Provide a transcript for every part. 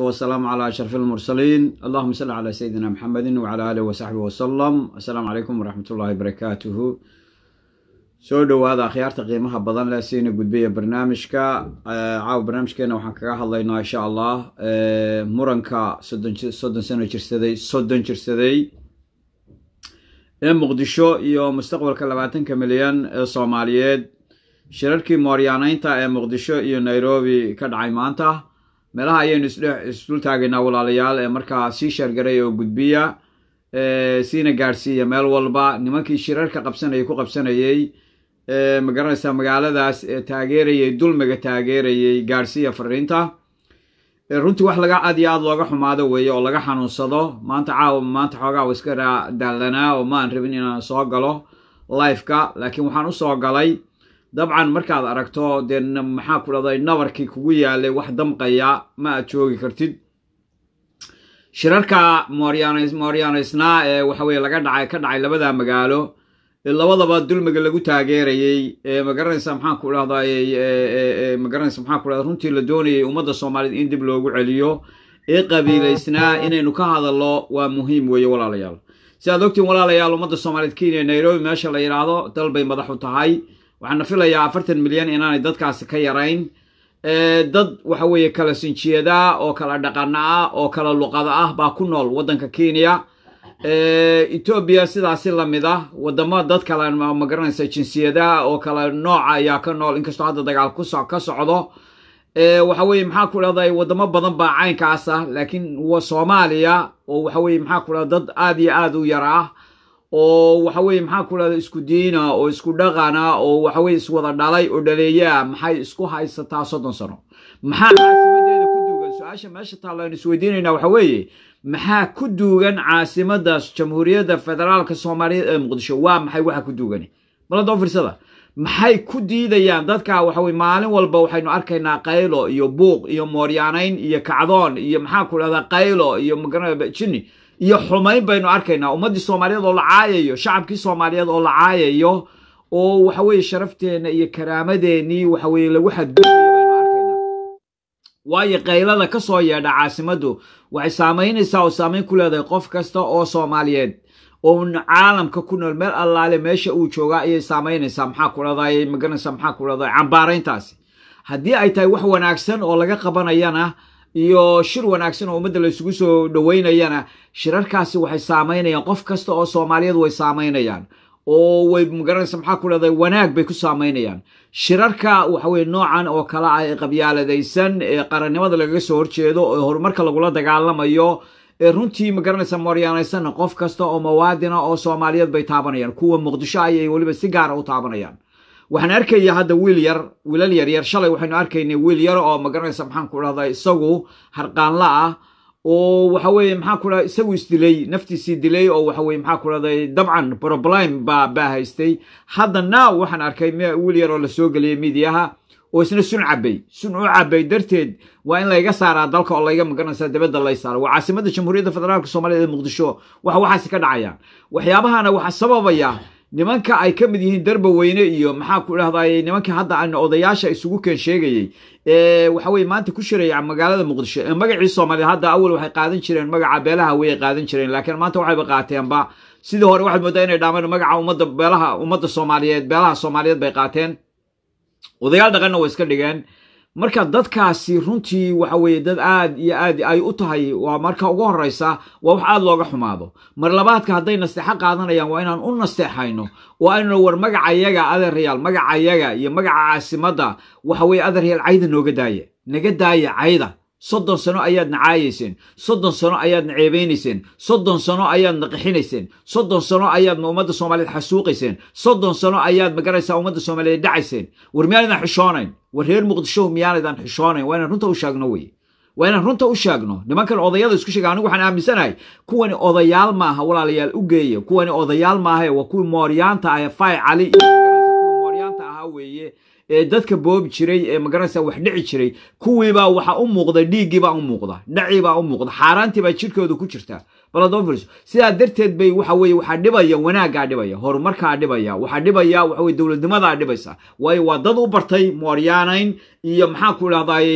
والسلام على أشرف المرسلين allahuma sali على سيدنا محمد وعلى آله wasaxbi وسلم السلام عليكم ورحمة الله وبركاته soo dhowaada akhyaarta qiimaha badan leh siina gudbaya barnaamijka caawa barnaamijkeena waxaan kaga hadlaynaa insha allah muranka soddon sano jirsaday soddon jirsaday ee muqdisho iyo mustaqbalka labaatanka milyan ee soomaaliyeed shirarkii mooryaanaynta ee muqdisho iyo nairobi ka dhacay maanta meelaha ayaynu isdul taaganaa walaalayaal ee markaa sii sheergaray oo gudbiya siina gaadhsiiya meel walba nimankii shirarka qabsanayay ku qabsanayey ma garanaysaa magaaladaas ee taageerayay dulmiga taageerayay gaadhsiiya fariinta runtii wax laga aad iyo aad looga xumaado weeye oo laga xanuunsado maanta caawa maanta xoogaa iska daallanaa oo maan rabin inaan soo galo lifeka laakiin waxaan usoo galay dabcan markaad aragto dee maxaa ku dhahday nabarkii kugu yaallay wax damqaya ma aad joogi kartid shirarka mooryaanaysnaa ee waxaweye laga dhacay ka dhacay labadaa magaalo labadaba dulmiga lagu taageerayey ee magaranaysa maxaan ku dhahday magaranaysa maxaan ku dhahda runtii la doonayay ummadda soomaaliyed in dib loogu celiyo ee qabiilaysnaa inaynu ka hadalno waa muhiim weeye walaalayaal si aad ogtiin walaalayaal ummadda soomaaliyeed kenya nairobi meesha la yidhaahdo dal bay madax u tahay waxaana filayaa afartan milyan inaanay dadkaasi ka yarayn dad waxa weeye kala sinjiyada oo kala dhaqana ah oo kala luqada ah baa ku nool waddanka kenya etoobiya sidaasi lamid ah wadamo dad kala magaranaysa jinsiyadaha oo kala nooca ayaa ka nool inkastoo hadda dagaal ka socdo waxa weye maxaa ku dhahday wadamo badan baa caynkaas ah laakiin soomaaliya oo waxa weye maxaa ku dhahda dad aad iyo aad u yara ah oo waxa weye maxaa ku dhahda isku diina oo isku dhaqana oo waxaweye iswada dhalay oo dhaleeyaa maxay isku haysataa soddon sano maxaa caasimadeeda ku duugan su-aasha meesha taalla aynu isweydiinaynaa waxa weeye maxaa ku duugan caasimadaas jamhuuriyadda federaalka soomaaliyeed ee muqdisho waa maxay waxa ku duugan maladoo fiirsada maxay ku diidayaan dadka waxaweye maalin walba waxaynu arkaynaa qaylo iyo buuq iyo mooryaanayn iyo kacdoon iyo maxaa ku dhahdaa qaylo iyo jinni iyo xumayn baynu arkaynaa ummaddii soomaaliyeed oo la caayayo shacabkii soomaaliyeed oo la caayayo oo waxa weeye sharafteenna iyo karaamadeenii waxa weeye lagu xadgudayo waayo kaylada ka soo yeedha caasimaddu waxay saamaynaysaa oo saamayn ku leedahay qof kasta oo soomaaliyeed oon caalamka ku nool meel allaale meesha uu joogaa ayay saamaynaysaa maxaa ku dhadayay maganaysaa maxaa ku dhadayay cambaarayntaasi haddii ay tahay wax wanaagsan oo laga qabanayana iyo shir wanaagsan oo ummadda laysugu soo dhoweynayana shirarkaasi waxay saameynayaan qof kasta oo soomaaliyeed way saameynayaan oo way magaranaysa maxaa ku dhahday wanaag bay ku saameynayaan shirarka waxa weye noocan oo kale ah ee qabyaaladaysan ee qarannimada lagaga soo horjeedo oo horumarka lagula dagaalamayo ee runtii magaranaysa mooryaanaysanna qof kasta oo mawaadina oo soomaaliyeed bay taabanayaan kuwa muqdisho ayay weliba si gaara ah u taabanayaan waxaan arkaya hadda wiil yar wiilal yaryar shalay waxaynu arkaynay wiil yar oo magaranaysa maxaan ku dhahdaa isagu harqaanla ah oo waxa weye maxaan ku dhahda isagu isdilay naftiisii dilay oo waxa weye maxaa ku dhahday dabcan problime baa baa haystay hadda naaw waxaan arkay wiil yar oo lasoo geliyey midiyaha oo isna sun cabay sun u cabay darteed waa in layga saaraa dalka oo layga magaranaysa dibadda lay saara waa caasimadda jamhuuriyadda federaalka soomaaliya ee muqdisho waxa waxaasi ka dhacayaan waxyaabahana waxa sababaya nimanka ay ka mid yihiin darba weyne iyo maxaa ku dhahday nimanka hadda ana odayaasha isugu keen sheegayey waxa weye maanta ku shareeya magaalada muqdisho magacii soomaaliyed hadda awal waxay qaadan jireen magaca beelaha wayay qaadan jireen laakiin maanta waxayba qaateenba sidii hore waxaad moodaa inay dhaameen magaca ummadda beelaha ummadda soomaaliyeed beelaha soomaaliyeed bay qaateen odayaal dhaqanna way iska dhigeen marka dadkaasi runtii waxa weeye dad aad iyo aad ay u tahay waa marka ugu horreysa waa wax aad looga xumaado mar labaadka hadday nasteexo qaadanayaan waa inaan u nasteexayno oo aynu war magacayaga adeeryaal magacayaga iyo magaca caasimadda waxa weeye adeeryaal cayda nooga daaya naga daaya cayda soddon sano ayaad nacaayayseen soddon sano ayaad naceebaynayseen soddon sano ayaad naqixinayseen soddon sano ayaad ummadda soomaaliyeed xasuuqayseen soddon sano ayaad magaraysaa ummadda soomaaliyeed dhacayseen war miyaanaydaan xishoonayn war reer muqdishow miyaanaydaan xishoonayn waa inaan runta u sheegno weye waa inaan runta u sheegno nimankan odayada isku sheega anigu waxaan aaminsanahay kuwani odayaal maaha walaalayaal u geeya kuwani odayaal maahae waa kuwii mooryaanta ahee fay cali iyo mooryaanta ahaa weeye ee dadka boobi jiray ee magaraysa wax dhici jiray kuwiibaa waxa u muuqda dhiiggiibaa u muuqda dhacibaa u muuqda xaaraantiibaa jirkooda ku jirta sidaa darteed bay waxa waxaa dhibaya wanaaggaa dhibaya horumarkaa dhibaya waxaa dhibaya waxa dowladnimadaa dhibaysa waayo waa dad u bartay mooryaanayn iyo maxaan ku idhahday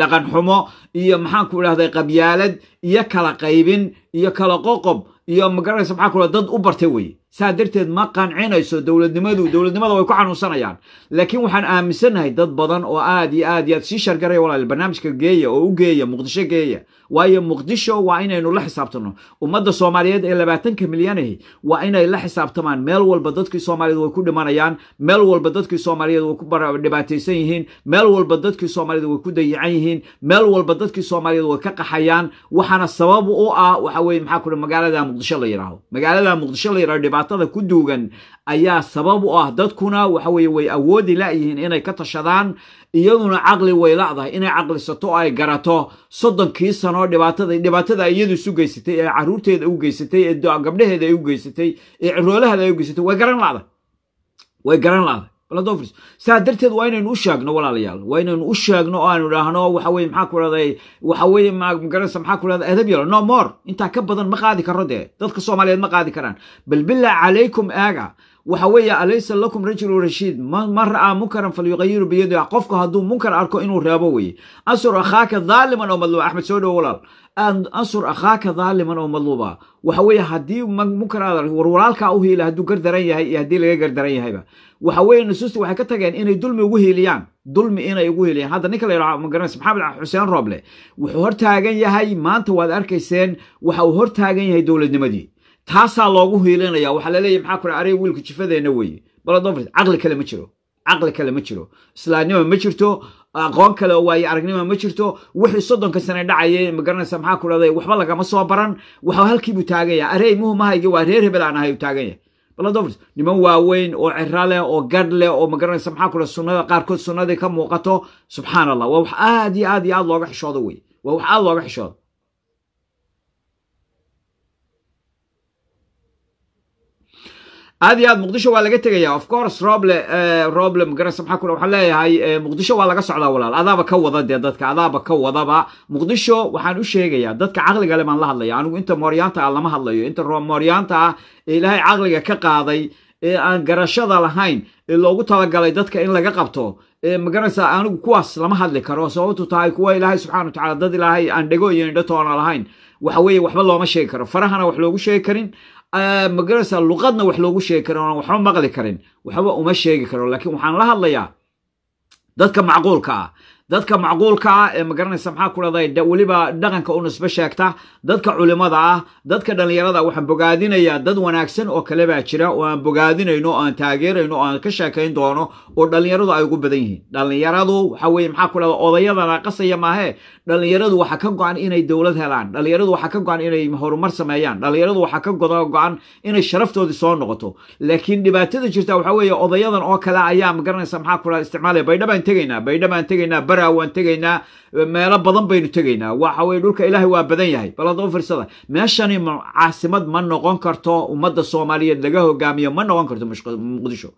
dhaqan xumo iyo maxaan ku idhahday qabyaalad iyo kala qaybin iyo kala qoqob iyo magaranaysa maxaa ku idhahda dad u bartay weye saa darteed ma qancinayso dowladnimadu dowladnimada way ku xanuunsanayaan laakiin waxaan aaminsanahay dad badan oo aad iyo aad iyo aad sii shargaraya walaal barnaamijka geeya oo u geeya muqdisho geeya waayo muqdisho waa inaynu la xisaabtano ummadda soomaaliyeed ee labaatanka milyanahi waa inay la xisaabtamaan meel walba dadkii soomaaliyeed way ku dhimanayaan meel walba dadkii soomaaliyeed way ku dhibaataysan yihiin meel walba dadkii soomaaliyeed way ku dayican yihiin meel walba dadkii soomaaliyeed way ka qaxayaan waxaana sabab u ah waxa weye maxaa ku magaalada muqdisho la yidhaaho magaalada muqdisho la yidhaho dhibaatada ku duugan ayaa sabab u ah dadkuna waxaweye way awoodi layihiin inay ka tashadaan iyaduna caqli way la'dahay inay caqlisato oo ay garato soddonkii sanoo dhibaatada dhibaatada iyadu isu geysatay ee caruurteeda u geysatay ee gabdhaheeda ay u geysatay ee ciroolaheeda ay u geysatay way garan la'dahay way garan la'dahay baladofris saa darteed waa inaynu u sheegno walaalayaal waa inaynu u sheegno oo aanu idhaahno waxaweye maxaa ku dhahday waxaweye magaranaysa maxaa ku dhahda adab yelo no more intaa ka badan ma qaadi karo dee dadka soomaaliyeed ma qaadi karaan bal bilaa calaykum aaga waxa weeye alaysa lakum rajulu rashiid ma ra'aa munkaran falyuqayiru biyadih qofku hadduu munkar arko inuu reebo weye ansur akhaaka daaliman oo madluuba axmed soo dhow walaal ansur akhaaka daaliman oo madluuba waxa weeye haddii munkar aad war walaalkaa u hiila hadduu gardaran yahay iyo haddii laga gardaran yahayba waxa weeye nusuusta waxay ka tageen inay dulmi ugu hiiliyaan dulmi inay ugu hiiliyaan hadda ninka la yidhaha ma maxamed xuseen rooble wuxuu hortaagan yahay maanta waad arkayseen waxa uu hortaagan yahay dowladnimadii taasaa loogu hiilinaya waxaa laleeyahy maxaa kura arey wiilka jifadeenna weye baladoofris caqli kale ma jiro caqli kale ma jiro islaamnima ma jirto aqoon kale oo waaye aragnima ma jirto wixii soddonka sane dhacaya magaranaysa maxaa ku dhahday waxba lagama soo baran waxa halkiibuu taaganya arey muhu mahayge waa reer hebel aan ahay uu taaganya baladofris niman waaweyn oo cira leh oo gadh leh oo magaranaysa maxaa ku dhaha sunnada qaarkood sunnadii ka muuqato subxaan allah waa wax aad iyo aad iyo aad looga xishoodo weye waa wax aad looga xishoodo aad iyo aad muqdisho waa laga tegayaa of course roble eh, roble magarasa maxaa kule waxaan leeyahay eh, muqdisho waa laga socdaa walaal adaaba ka wada dee dadka adaaba ka wadaba muqdisho waxaan u sheegayaa dadka caqliga le baan la hadlaya anigu inta mooryaanta ah lama hadlayo inta mooryaanta ah ee ilaahay caqliga ka qaaday ee aan garashada lahayn ee loogu talagalay dadka in laga qabto magarasa anigu kuwaas lama hadli karo sababtu tahay kuwa ilaahay subxana wa tacala dad ilaahay aan dhego iyo indho lahayn waxa weeye waxba looma sheegi karo farahana wax loogu sheegi karin ma luqadna wax loogu sheegi karin oan waxba maqli karin waxba uma sheegi karo lakiin waxaan la hadlayaa dadka macquulka ah dadka macquulka ah ee magaranaysa maxaa ku dhahday weliba dhaqanka u nisbe sheegta dadka culimada ah dadka dhallinyarada waxaan bogaadinayaa dad wanaagsan oo kale baa jira oo aan bogaadinayno oo aan taageerayno oo aan ka sheekayn doono oo dhallinyaradu ay ugu badan yihiin dhallinyaradu waxa maxaa ku dhahda odayadana qasaya maahe dhallinyaradu waxaa ka go-an inay dowlad helaan dhallinyaradu waxa ka go-an inay horumar sameeyaan dhallinyaradu waxa ka go-an inay sharaftoodii soo noqoto laakiin dhibaatada jirta waxa weeye odayadan oo kale ayaa magaranaysa maxaa ku dhahda isticmaalaya baydhabaan tegaynaa baydhabaan tegaynaa beera waan tegaynaa meelo badan baynu tegaynaa waxa weye dhulka ilaahay waa badan yahay bal haddaba firsada meeshani caasimad ma noqon karto ummadda soomaaliyeed laga hogaamiyo ma noqon karto muqdisho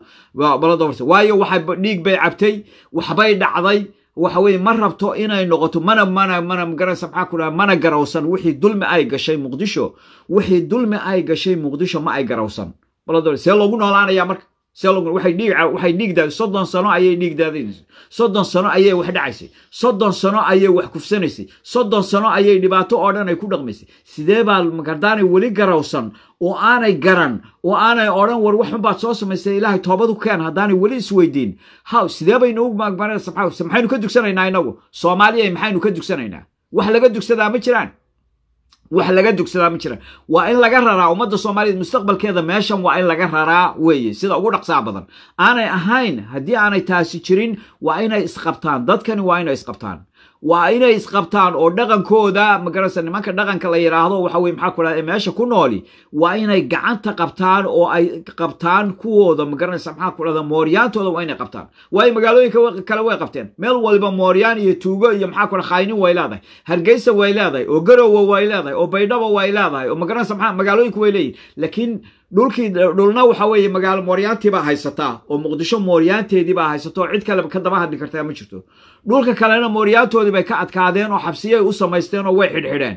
waayo waxa dhiig bay cabtay waxbay dhacday waxa weye ma rabto inay noqoto mana mana mana magarasa maxaa ku mana garawsan wixii dulmi ay gashay muqdisho wixii dulmi ay gashay muqdisho ma ay garawsan see loogu noolaanaya marka selumar waxay dhiiga soddon sano ayay dhiigdaadinaysa soddon sano ayay wax dhacaysay soddon sano ayay wax kufsanaysay soddon sano ayay dhibaato oo dhan ay ku dhaqmaysay sidee baa haddaanay weli garowsan oo aanay garan oo aanay odhan war waxun baad soo samaysay ilaahay toobadu keen haddaanay weli isweydiin haw sidee baynu u maagmaranaysa maxaynu ka dugsanaynaa inagu soomaaliya maxaynu ka dugsanaynaa wax laga dugsadaa ma jiraan wax laga dugsadaa ma jiraan waa in laga raraa ummadda soomaaliyeed mustaqbalkeeda meeshan waa in laga raraa weeye sida ugu dhaqsaa badan aanay ahayn haddii aanay taasi jirin waa inay isqabtaan dadkani waa inay isqabtaan waa inay isqabtaan oo dhaqankooda magarasa nimanka dhaqanka la yidhaahdo waxa weye maxaa ku dhahda meesha ku nooli waa inay gacanta qabtaan oo ay qabtaan kuwooda magaranaysa maxaa ku dhahda mooryaantooda waa inay qabtaan waayo magaalooyinka kale way qabteen meel waliba mooryaan iyo tuugo iyo maxaa ku dhaha khaynin way leedahay hargeysa way leedahay oo garowa way leedahay oo baydhaba way leedahay oo magaranaysa maxaa magaalooyinku way leeyihin laakiin dhulkii dhulna waxa weeye magaalo mooryaantiibaa haysataa oo muqdisho mooryaanteediibaa haysato oo cid kaleba ka daba hadli kartaa ma jirto dhulka kalena mooryaantoodii bay ka adkaadeen oo xabsiyay u samaysteen oo way xidhxidheen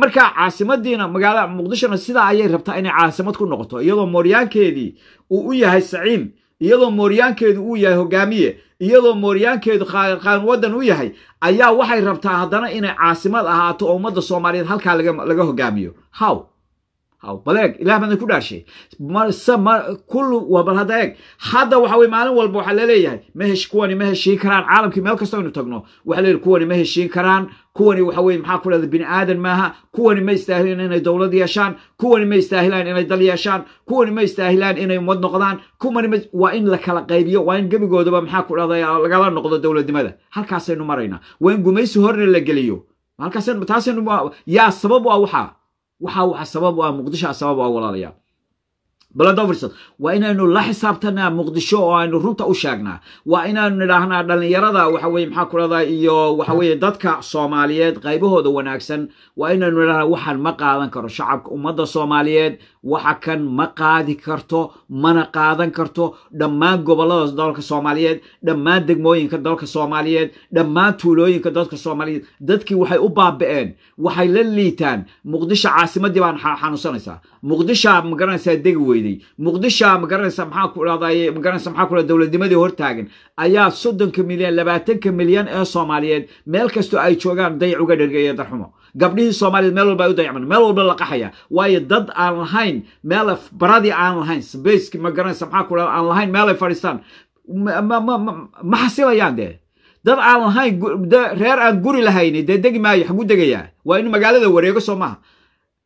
marka caasimadiina magaala muqdishona sidaa ayay rabtaa inay caasimad ku noqoto iyadoo mooryaankeedii uu u yahay saciim iyadoo mooryaankeedu uu yahay hogaamiye iyadoo mooryaankeedu qaanwadan u yahay ayaa waxay rabtaa haddana inay caasimad ahaato oo ummadda soomaaliyeed halkaa laga hogaamiyo haw aw baleeg ilah baadna ku dhaarshay mar hadda eeg hadda waxa weye maalin walba waxaa laleeyahay ma kuwani ma heshiin karaan caalamkii meel kasta aynu tagno waxa leeyahy kuwani ma heshiin karaan kuwani waxa weye maxaa ku dhahda bini aadan maaha kuwani ma istaahilaan inay dowlad yeeshaan kuwani ma istaahilaan inay dal yeeshaan kuwani ma istaahilaan inay umad noqdaan kuwani ma waa in la kala qaybiyo waa in gebigoodaba maxaa ku dhahda lagala noqdo dowladnimada halkaasaynu maraynaa waa in gumaysi horna la geliyo halkaasaynu taasaynu yaa sabab waa ah waxaa waxa waxa sabab u ah muqdisho ah sabab u ah walaalaya bladofrison waa inaynu la xisaabtanaa muqdisho oo aynu runta u sheegnaa waa inaanu nidhaahnaa dhallinyarada waxaweye maxaa kulada iyo waxaweye dadka soomaaliyeed qaybahooda wanaagsan waa inaynu nidhahnaa waxaan ma qaadan karo shacabka ummadda soomaaliyeed waxa kan ma qaadi karto mana qaadan karto dhammaan gobollada dalka soomaaliyeed dhammaan degmooyinka dalka soomaaliyeed dhammaan tuulooyinka dalka soomaaliyeed dadkii waxay u baabi'een waxay la liitaan muqdisho caasimaddii baan xanuunsanaysaa muqdishaa magaranaysaa degi weyde diiday muqdisha magaranaysa maxaa ku dhahdaye magaranaysa maxaa ku dhahda dowladnimadii hortaagan ayaa soddonka milyan labaatanka milyan ee soomaaliyeed meel kastoo ay joogaan dayac uga dhergeeya darxumo gabdhihii soomaaliyeed meel walba ay u dayacman meel walba la qaxaya waayo dad aan lahayn meel baradii aan lahayn sbaceki magaranaysa maxaa ku dhahda aan lahayn meelay fadhiistaan ma xasilayaan dee dad aan lahayn reer aan guri lahayni dee degi maayo xagu degayaa waa inuu magaalada wareego soo maha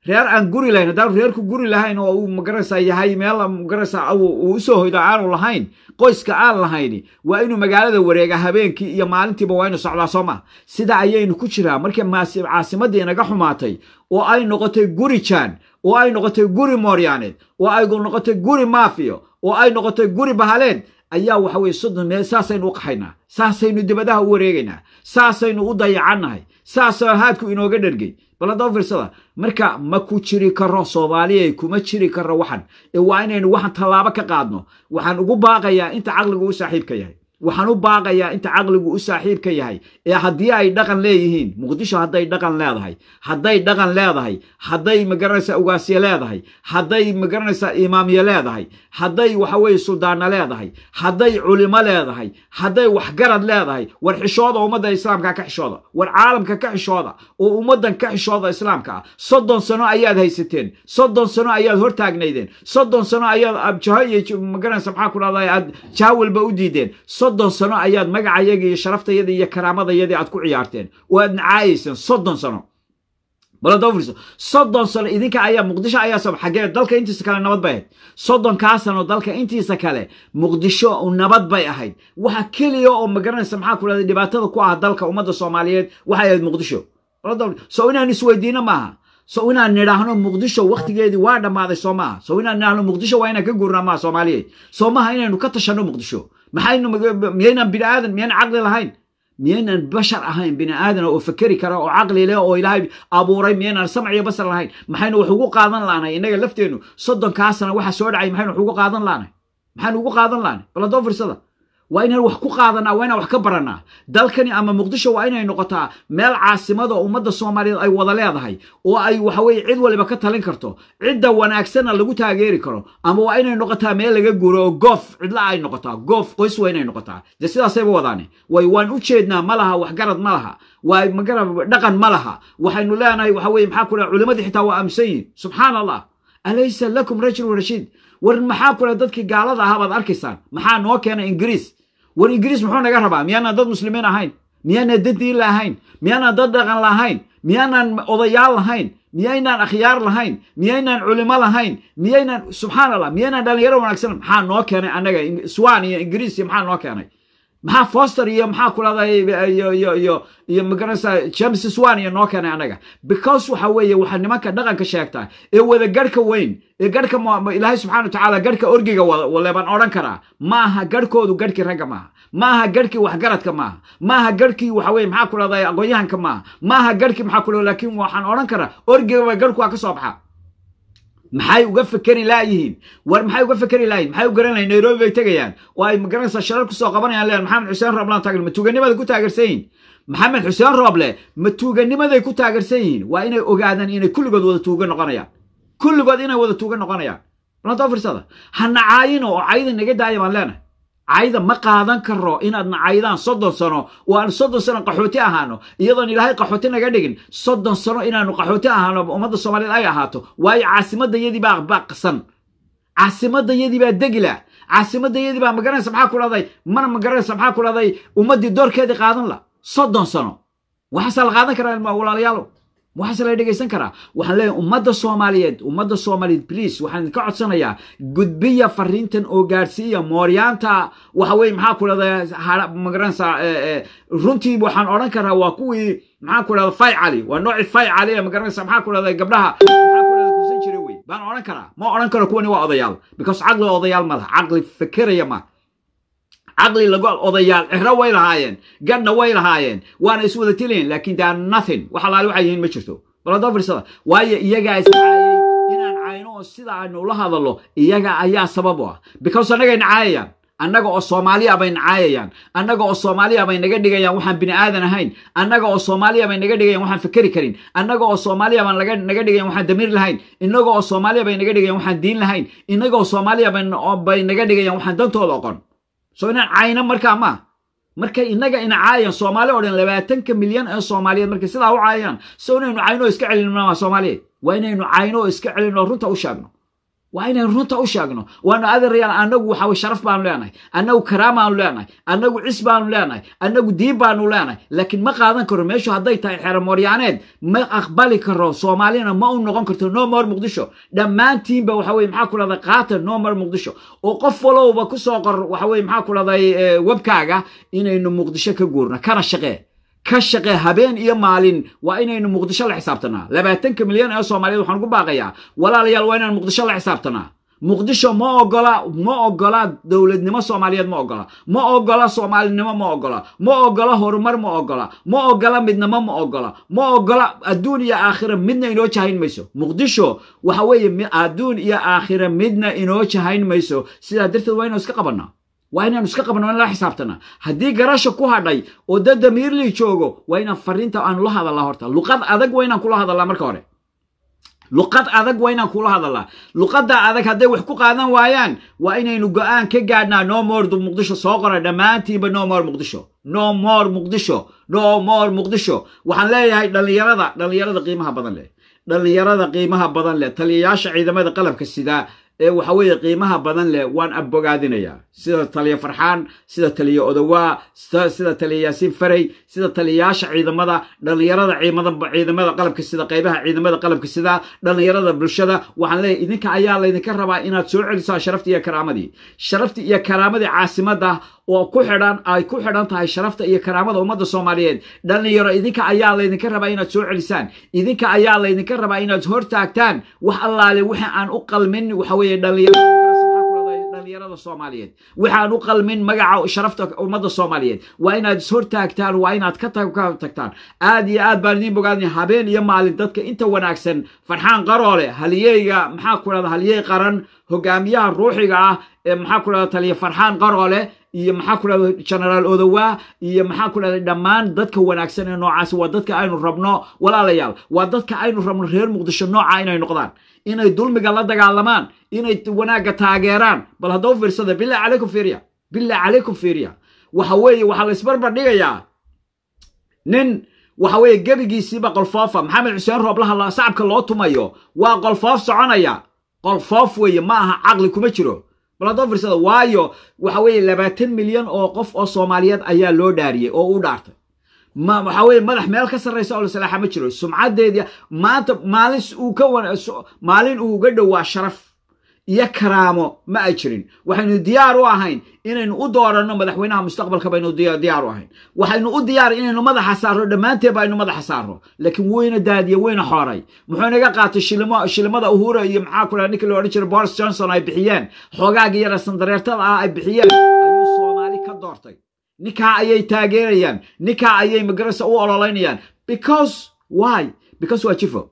reer aan guri lahayn haddaan reerku guri lahayn oo uu magaraysaa yahay meel magaraysaa uu usoo hoydo aanu lahayn qoyska aan lahayni waa inuu magaalada wareega habeenkii iyo maalintiiba waa inu socdaa soo ma sidaa ayaynu ku jiraa markii caasimaddii inaga xumaatay oo ay noqotay guri jaan oo ay noqotay guri mooryaaneed oo ay noqotay guri maafiyo oo ay noqotay guri bahaleed ayaa waxa weye sodon meel saasaynu u qaxaynaa saasaynu dibadaha u wareegaynaa saasaynu u dayacannahay saasoo haadku inooga dhergay bal haddaba fiirsada marka ma ku jiri karo soomaaliyay kuma jiri karo waxan ee waa inaynu waxan tallaabo ka qaadno waxaan ugu baaqayaa inta caqligu uu saaxiibka yahay waxaan u baaqayaa inta caqligu u saaxiibka yahay ee haddii ay dhaqan leeyihiin muqdisho hadday dhaqan leedahay hadday dhaqan leedahay hadday magaranaysaa ugaasye leedahay hadday magaranaysaa imaamye leedahay hadday waxaweye suldaana leedahay hadday culimo leedahay hadday waxgarad leedahay war xishooda ummadda islaamka ka xishooda war caalamka ka xishooda oo ummaddan ka xishooda islaamka ah soddon sano ayaad haysateen soddon sano ayaad hortaagnaydeen soddon sano ayaad abjaho iyo magaranaysa maxaa ku dhahday aad jaha walba u diideen soddon sano ayaad magacayaga iyo sharaftayadii iyo karaamadayadii aad ku ciyaarteen waad nacaayeyseen soddon sano baladafiso soddon sano idinka ayaa muqdisho ayaa sab xaggee dalka intiisa kale nabad bay ahayd soddonkaa sano dalka intiisa kale muqdisho nabad bay ahayd waxa keliya oo magaranaysa maxaa ku dhahday dhibaatada ku ah dalka ummadda soomaaliyeed waxay ahayd muqdisho so inaan isweydiino maaha so inaan nidhaahno muqdisho waqtigeedii waa dhammaaday soo maaha so inaan nidhaahno muqdisho waa inaan ka guurnaa maaha soomaaliyeed soo maaha inaynu ka tashanno muqdisho maxaynu miyaynaan bini aadan miyaan caqli lahayn miyaynan bashar ahayn bini aadana oo fakeri kara oo caqli leh oo ilaahay abuuray miyaynaan samac iyo basar lahayn maxaynu wax ugu qaadan laanay innaga lafteennu soddonkaasna waxa soo dhacay maxaynu wax ugu qaadan laanay maxaynu ugu qaadan laanay bal haddoo firsada waa inaan wax ku qaadanaa waa inaan wax ka baranaa dalkani ama muqdisho waa inay noqotaa meel caasimada oo ummadda soomaaliyeed ay wada leedahay oo ay waxa weeye cid waliba ka talin karto cidda wanaagsanna lagu taageeri karo ama waa inay noqotaa meel laga guuro oo goof cidla ay noqotaa goof qoys waa inay noqotaa dee sidaasayba wadaane way waan u jeednaa malaha laha waxgarad ma laha waa magarab dhaqan ma laha waxaynu leenahay waxa weeye maxaa ku dhaha culimmadii xitaa waa aaminsan yihin subxaan allah alaysa lakum rajulun rashiid war maxaa ku dhaha dadkii gaalada ahaa baad arkaysaan maxaa noo keena ingiriis war ingiriis muxuu naga rabaa miyaanaan dad muslimiin ahayn miyaanaan dad diin lahayn miyaanaan dad dhaqan lahayn miyaanaan odayaal lahayn miyaynaan akhyaar lahayn miyaynaan culimo lahayn miyaynaan subxaan allah miyaynaan dhallinyaro wanaagsan maxaa noo keenay annaga swan iyo ingiriis iyo maxaa noo keenay maxaa foster iyo maxaa ku lahdayiyo magaranaysaa james swania noo keenay anaga because waxa weeye waxaa nimanka dhaqanka sheegtaa ee wada garhka weyn ee garhka ilaahay subxana watacaala garhka orgiga waleebaan odhan karaa maaha garhkoodu garhkii ragga maaha maaha garhkii waxgaradka maaha maaha garhkii waxa weye maxaa ku lahdaa aqoonyahanka maaha maaha garhkii maxaa ku lakiin waxaan odhan karaa orgiga garhku waa ka soo baxa maxay uga fekeri laayihiin war maxay uga fekeri laayihin maxay u garan layihin nairobi bay tegayaan oo ay magaranaysa sharar kusoo qabanayaan lean maxamed xuseen rooble aan ma tuuganimaday ku taageersan yihiin maxamed xuseen rooble ma tuuganimaday ku taageersan yihiin waa inay ogaadaan inay kulligood wada tuuga noqonayaan kulligood inay wada tuuga noqonayaan balanta firsada ha nacaayino oo caydi naga daaya baan leenahay cayda ma qaadan karo inaadna caydaan soddon sano oo aanu soddon sano qaxooti ahaano iyadoon ilaahay qaxooti naga dhigin soddon sano inaanu qaxooti ahaano ummadda soomaaliyeed ay ahaato waayo caasimadda caasimadayadii baa baaqsan caasimadayadii baa degila caasimadda caasimadayadii baa magaranaysa maxaa ku dhahday mana magaranaysa maxaa ku dhahday ummaddii doorkeedii qaadan la soddon sano waxaasaa la qaadan karaa walaalayaalw waxaase la dhegaysan karaa waxaan leeyahay ummadda soomaaliyeed ummadda soomaaliyeed bliis waxaan idinka codsanayaa gudbiya fariintan oo gaadhsiiya mooryaanta waxa weye maxaa ku dhahda magaranaysaa e, e, runtii waxaan odhan karaa waa kuwii maxaa ku dhahda fay cali waa noocii fay cali ee magaranaysa maxaa ku dhahda gabdhaha maxaa kusan jira wey baan odhan karaa ma odhan karo kuwani waa odayaal because caqli odayaal ma caqli fikiraya ma caqli lagu odayaal cehro way lahaayeen gadhna way lahaayeen waana iswada tilayen laakiin daar nothing wax alaale waxay yihiin ma jirto balada firsada waayo iyagaa iscaayay inaan cayno oo sida aynu ula hadallo iyaga ayaa sabab u ah because annagay nacaayayaan annaga oo soomaaliya bay nacaayayaan annaga oo soomaaliya bay naga dhigayaan waxaan bini aadan ahayn annaga oo soomaaliya bay naga dhigayaan waxaan fikeri karin annaga oo soomaaliya baan naga dhigayan waxaan damiir lahayn innaga oo soomaaliya bay naga dhigayan waxaan diin lahayn innaga oo soomaaliya bay naga dhigayaan waxaan dantooda oqon soo inaan cayno markaa ma marka innaga ina caayan soomaali o dhan labaatanka milyan ee soomaaliyeed markay sidaa u caayaan soo inaynu cayno iska celinno soomaaliyeed waa inaynu cayno oo iska celinno runta u sheegno waa inaan runta u sheegno waanu adarayaan annagu waxaawey sharaf baanu leenahay annagu karaamaan leenahay annagu cis baanu leenahay anagu diin baanu leenahay laakiin ma qaadan karo meeshu hadday tahay xeer ma aqbali karo soomaalina ma u noqon karto nomor muqdisho dhammaantiinba waxaweye maxaa ku lahday qaata nomor muqdisho oo qof walowba ku soo qor waxaweye maxaa ku lahday eh, webkaaga inaynu muqdisho ka guurno kana shaqee ka shaqee habeen iyo maalin waa inaynu muqdisho la xisaabtanaa labaatanka milyan ee soomaaliyed waxaan ugu baaqayaa walaalayaal waa inaan muqdisho la xisaabtanaa muqdisho ma ogola ma ogola dowladnimo soomaaliyeed ma ogola ma ogola soomaalinimo ma ogola ma ogola horumar ma ogola ma ogola midnimo ma ogola ma ogola adduun iyo aakhira midna inoo jahayn mayso muqdisho waxa weeye adduun iyo aakhira midna inoo jahayn mayso sidaa darteed waa inaan iska qabanaa waa inaanu iska qabano waa in lala xisaabtana haddii garasha ku hadhay oo dad damiirlii joogo waa inaan fariinta aanu la hadallaa horta luqad adag waa inaan kula hadallaa marka hore luqad adag waa inaan kula hadallaa luqadda adag hadday wax ku qaadan waayaan waa inaynu go-aan ka gaadhnaa no more muqdisho soo qora dhammaantiinba no more muqdisho no more muqdisho no more muqdisho waxaan leeyahay dhallinyarada dhallinyarada qiimaha badan leh dhallinyarada qiimaha badan leh taliyayaasha ciidamada qalabka sidaa ee waxa weeye qiimaha badan leh waan abogaadinayaa sida taliya farxaan sida taliya odawaa sida taliya yaasiin farey sida taliyayaasha ciidamada dhallinyarada ciidamada qalabka sida qaybaha ciidamada qalabka sida dhallinyarada bulshada waxaan leeyahy idinka ayaa laydinka rabaa inaad soo celisaan sharaftii iyo karaamadii sharaftii iyo karaamadii caasimada oo ku xidhan ay ku xidhan tahay sharafta iyo karaamada ummadda soomaaliyeed dhallinyaro idinka ayaa laydinka rabaa inaad soo celisaan idinka ayaa laydinka rabaa inaad hortaagtaan wax allaale wixii aan u qalmin waxa weeye dhallinyaro dhalinyarada soomaaliyeed waxaan u qalmin magaca sharafta ummadda soomaaliyeed waa inaad ishortaagtaan waa inaad ka tagtaan aad iyo aad baan idiin bogaadna habeen iyo maalin dadka inta wanaagsan farxaan qaroole haliyeyga maxaa ku dhahda haliyey qaran hogaamiyaha ruuxiga ah ee maxaa ku dhahda taliya farxaan qaroole iyo maxaa ku dhahda genaraal odowa iyo maxaa ku dhahday dhammaan dadka wanaagsan ee noocaasi waa dadka aynu rabno walaalayaal waa dadka aynu rabno reer muqdisho nooca inay noqdaan inay dulmiga la dagaalamaan inay wanaagga taageeraan bal haddau fiirsada bila calaykum fiiriya bila calaykum fiiriya waxa weeye waxaa laysbarbar dhigayaa nin waxa weeye gebigiisiiba qolfoofa maxamed xuseen rooblaha sacabka loo tumayo waa qolfoof soconaya qolfoof weeye ma aha caqli kuma jiro balad firsada waayo waxa weye labaatan milyan oo qof oo soomaaliyeed ayaa loo dhaariyey oo u dhaartay waxa weye madax meel ka sarraysa oo lasalaaxa ma jiro sumcaddeedii maanta maalin uu ka maalin uu uga dhowaa sharaf iyo karaamo ma ay jirin waxaynu diyaar u ahayn inaynu u dooranno madaxweynaha mustaqbalka baynu diyaar u ahayn waxaynu u diyaar inaynu madaxa saarno dhammaantee ba aynu madaxa saarno laakiin wayna daadiye wayna xooray muxuu inaga qaatay shilimada uhura iyo maxaa ku dhaha ninka la boris johnson ay bixiyeen xoogaaga yara sandareertada ah ay bixiyeen ayuu soomaali ka doortay ninkaa ayay taageerayaan ninkaa ayay magarasa u ololeynayaan because why because waa jifo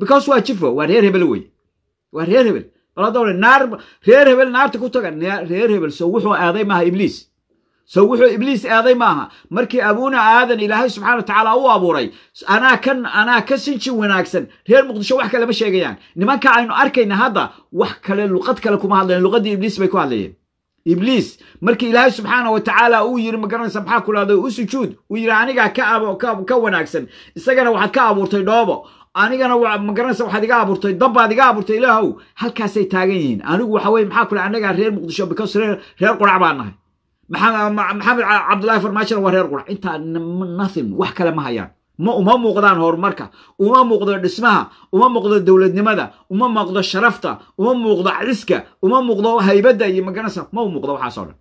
because waa jifo waa reer hebel wey waa reer hebel oladore naar reer hebel naarta ku taga reer hebel sow wuxuu aaday maaha ibliis sow wuxuu ibliis aaday maaha markii abuuna aadan ilaahay subxana wa tacaala u abuuray anaa ka anaa ka sinji wanaagsan reer muqdisho wax kalema sheegayaan nimanka aynu arkayna hadda wax kale luqad kale kuma hadlayan luqaddii ibliis bay ku hadlayeen ibliis markii ilaahay subxaana wa tacaala uu yidhi magaranaysa maxaa ku u sujuud uu yidhi anigaa ka wanaagsan isagana waxaad ka abuurtay dhoobo anigana waa magaranaysa waxaad iga abuurtay dabbaad iga abuurtay ilaahow halkaasay taagan yihiin anigu waxa weye maxaa kule annagaa reer muqdisho because reer qurac baan nahay maxamed cabdullaahi farmaajona waa reer qurac intaa nothing wax kale ma hayaan ma uma muuqdaan horumarka uma muuqdo dhismaha uma muuqdo dowladnimada uma muuqdo sharafta uma muuqdo cadiska uma muuqdo haybadda iyo magaranaysa ma muuqdo waxaasoo dhan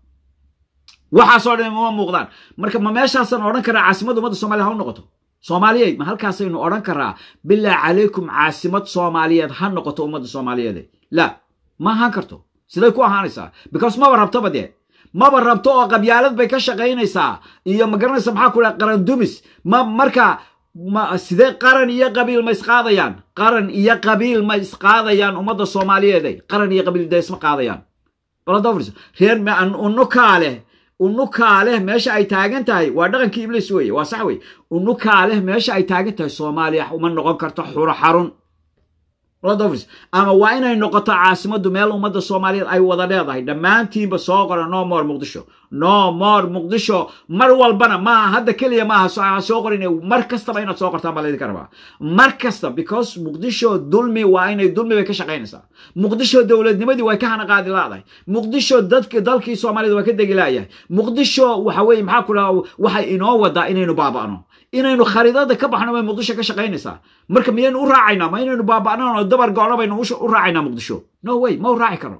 waxaasoo dhan uma muuqdaan marka ma meeshaasan odhan kara caasimada umadda somaaliya ha u noqoto soomaaliyeed ma halkaasaynu odhan karaa bilaa calaykum caasimad soomaaliyeed ha noqoto ummadda soomaaliyeede la ma ahaan karto siday ku ahaanaysaa because maba rabtoba dee maba rabto oo qabyaalad bay ka shaqaynaysaa iyo ma garanaysa maxaa ku dhaha qarandumis ma marka sidee qaran iyo qabiil ma isqaadayaan qaran iyo qabiil ma isqaadayaan ummadda soomaaliyeed qaran iyo qabiil dee isma qaadayaan reer unukaa leh unukaa leh meesha ay taagan tahay waa dhaqankii ibliis weye waa sax wey unukaa leh meesha ay taagan tahay soomaaliya uma noqon karto xuro xarun ldovis ama waa inay noqoto caasimadu meel ummadda soomaaliyeed ay wada leedahay dhammaantiinba soo qora no more muqdisho no more muqdisho mar walbana maaha hadda keliya maaha soo qorin mar kastaba inaad soo qortaan baa laydinka rabaa mar kasta because muqdisho dulmi waa inay dulmi bay ka shaqaynaysaa muqdisho dowladnimadii way ka hanaqaadi laadahay muqdisho dadki dalkii soomaaliyeed waa ka degi laayahay muqdisho waxa weye maxaa ku waxay inoo wadaa inaynu baaba'no inaynu khariidada ka baxno bay muqdisho ka shaqaynaysaa marka miyaynu u raacaynaa ma inaynu baaba'naan oo dabar go'no baynu u raacayna muqdisho no way ma u raaci karno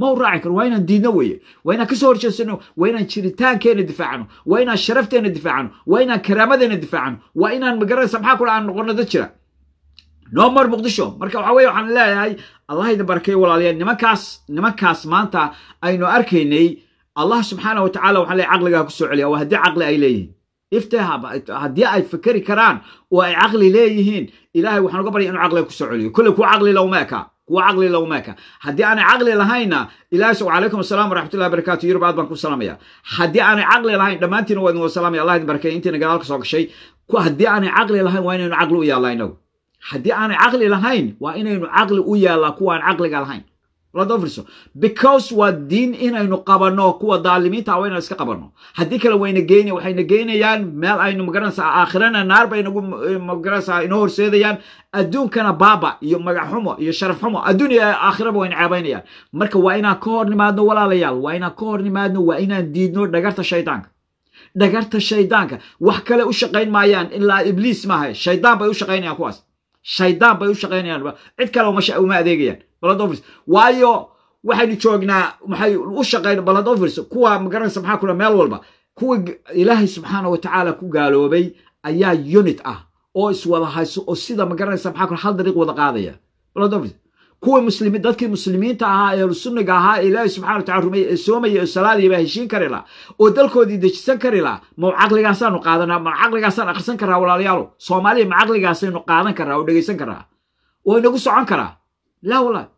ma u raaci karo waa inaan diidno weeye waa inaan kasoo horjeesano waa inaan jiritaankeenna difaacano waa inaan sharafteenna difaacano waa inaan karaamadeenna difaacano waa inaan magaranaysa maxaa kula aan noqono dad jira noomar muqdisho marka waxa weye waxaan leeyahay allah idin barakeeyo nimankaas nimankaas maanta aynu arkaynay allah subxaana wa tacala waxaa le caqligaa ku celiya waa haddii caqli ay leeyihiin iftaha haddii ay fikeri karaan oo ay caqli leeyihiin ilaahay waxaan uga barya inuu caqliga ku soo celiyo kulle kuwa caqli lowmeeka kuwa caqli lowmeeka haddii aanay caqli lahaynna ilahay s calaykum assalam waraxmatullahi barakatu yurub aad baan ku salamaya haddii aanay caqli lahayn dhammaantiina waa idin wada allah idin barakaya intiina gadaalka soo gashay haddii aanay caqli lahayn waa inaynu caqli u yaallaa haddii aanay caqli lahayn waa inaynu caqli u yaallaa kuwaan caqliga lahayn ladofriso because waa diin inaynu qabanno kuwa daalimiinta ah waa inaynu iska qabanno haddii kale wayna geenaya waxayna geenayaan meel aynu magaranaysa aakhirana naar bay nagu eh, magaranaysa inoo horseedayaan adduunkana baaba iyo magaxxumo iyo sharaf xumo adduun iyo aakhiraba wayna ceebaynayaan marka waa inaan ka hor nimaadno walaalayaal waa inaan ka hor nimaadno waa inaan diidno dhagarta shaydaanka dhagarta shaydaanka wax kale u shaqayn maayaan ilaa ibliis maaha shaydaan bay u shaqaynayaan kuwaas shaydaan bay u shaqaynayaan cid kale uma adeegayaan balandofirs waayo waxaynu joognaa maxay u shaqayn balandofirs kuwa magaranaysa maxaa kula meel walba kuwa ilaahay subxaana watacaala ku gaaloobay ayaa unit ah oo iswada hayso oo sida magaranaysa maxaa kula hal dariiq wada qaadaya balandofirs kuwa dadkii muslimiinta ahaa ee sunniga ahaa ee ilaahi subxana watacala rumeeye ee soomaya ee salaadiibaa heshiin kari laha oo dalkoodii dejisan kari laha mau caqligaasaanu qaadanaa ma caqligaasaan akhrisan karaa walaalayaalo soomaaliya ma caqligaasaynu qaadan karaa oo dhegaysan karaa oo inagu socon karaa laa walahi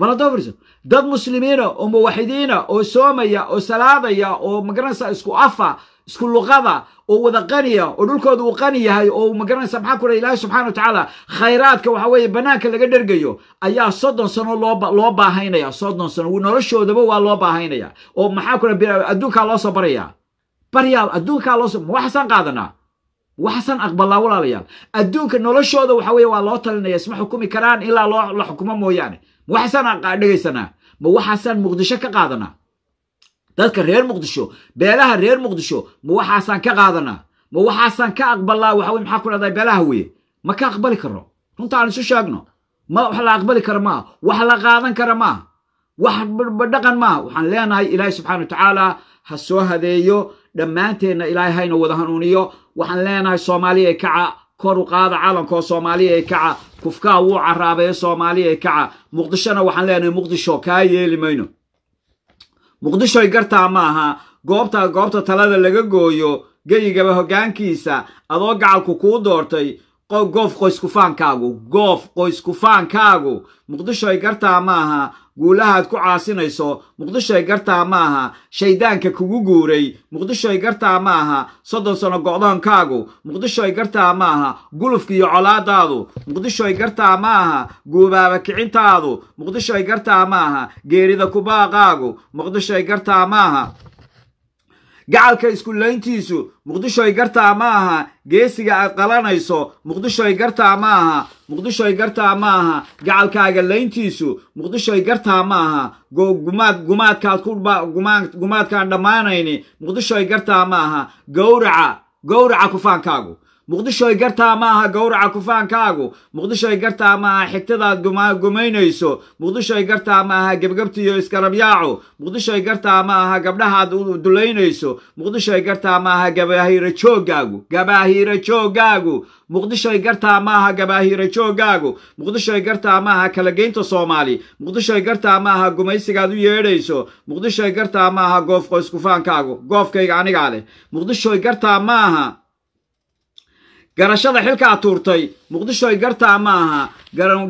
baladobriso dad muslimiina oo muwaxidiina oo soomaya oo salaadaya oo magaranaysa isku afa isku luqada oo wada qaniya oo dhulkooda uu qani yahay oo magaranaysa maxaa kura ilaahi subxana wa tacaala khayraadka waxa weeye bannaanka laga dhergayo ayaa soddon sano loo baahaynaya soddon sano noloshoodaba waa loo baahaynaya oo maxaa kura adduunkaa loosoo barayaa baryaal adduunkaa loosoo waxaasaan qaadanaa waxaasaan aqbalaa walaalayaal adduunka noloshooda waxa weye waa loo talinaya isma xukumi karaan ilaa loo la xukumo mooyaane waxaasaan dhegaysanaa ma waxaasaan muqdisho ka qaadanaa dadka reer muqdisho beelaha reer muqdisho ma waxaasaan ka qaadanaa ma waxaasaan ka aqbalaa waxa maxaa ku dhahdaa beelaha weye ma ka aqbali karo runta aan isu sheegno ma wax la aqbali kara maaha wax la qaadan kara maaha wax dhaqan maaha waxaan leenahay ilaahay subxana watacaala ha soo hadeeyo dhammaanteenna ilaahay hayna wada hanuuniyo waxaan leenahay soomaaliya kaca kor u qaada calankoo soomaaliya ee kaca kufkaha wuu caraabaye soomaaliya ee kaca muqdishona waxaan leenahay muqdisho kaa yeeli mayno muqdishoy gartaa maaha goobta goobta talada laga gooyo geyigaba hoggaankiisa adoo gacalku kuu doortay goof qoyskufaankaagu goof qoyskufaankaagu muqdishoy gartaa maaha guulahaad ku caasinayso muqdishoy gartaa maaha shaydaanka kugu guuray muqdishoy gartaa maaha soddon sano go'doonkaagu muqdishoy gartaa maaha gulufka iyo colaadaadu muqdishoy gartaa maaha guubaaba kicintaadu muqdishoy gartaa maaha geerida kubaaqaagu muqdishoy gartaa maaha gacalka iskulayntiisu muqdishoy gartaa ma aha geesiga aad qalanayso muqdishoy gartaa ma aha muqdishoy gartaa ma aha gacalkaaga layntiisu muqdishoy gartaa ma aha gumaad gumaadkaad gumaadkaan dhammaanayni muqdishoy gartaa ma aha gawraca gawraca kufaankaagu muqdishoy ay gartaa maaha gowraca kufaankaagu muqdishoy ay gartaa maaha xigtadaad gumaynayso muqdishoy gartaa maaha gebgabtiyo iskarabyaacu muqdisho ay gartaa maaha gabdhahaad dulaynayso muqdishoy gartaa maaha gabaahira jooggaagu muqdishoy gartaa maaha gabaahira jooggaagu muqdisho gartaa maaha kalageynta soomaali muqdishoy ay gartaa maaha gumaysigaad u yeedhayso muqdishoy gartaa maaha goof qoyskufaankaagu goofkayga anigaa leh muqdisho gartaa maaha garashada xilkaa tuurtay muqdishoy gartaa maaha